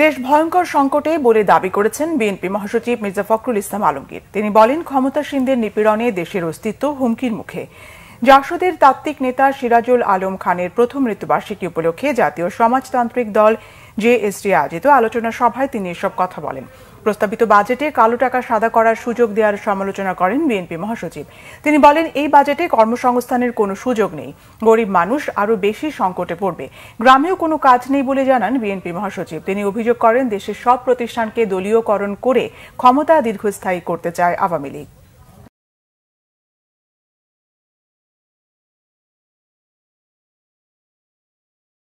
দেশ ভয়ঙ্কর সংকটে বলে দাবি করেছেন বিএনপি মহাসচিব মির্জা ফখরুল ইসলাম আলমগীর তিনি বলেন ক্ষমতাসীনদের নিপীড়নে দেশের অস্তিত্ব হুমকির মুখে জাসদের তাত্ত্বিক নেতা সিরাজুল আলম খানের প্রথম মৃত্যুবার্ষিকী উপলক্ষে জাতীয় সমাজতান্ত্রিক দল জেএসডি আয়োজিত আলোচনা সভায় তিনি এসব কথা বলেন প্রস্তাবিত বাজেটে কালো টাকা সাদা করার সুযোগ দেওয়ার সমালোচনা করেন বিএনপি মহাসচিব তিনি বলেন এই বাজেটে কর্মসংস্থানের কোনো সুযোগ নেই গরিব মানুষ আরও বেশি সংকটে পড়বে গ্রামেও কোনো কাজ নেই বলে জানান বিএনপি মহাসচিব তিনি অভিযোগ করেন দেশের সব প্রতিষ্ঠানকে দলীয়করণ করে ক্ষমতা দীর্ঘস্থায়ী করতে চায় আওয়ামী লীগ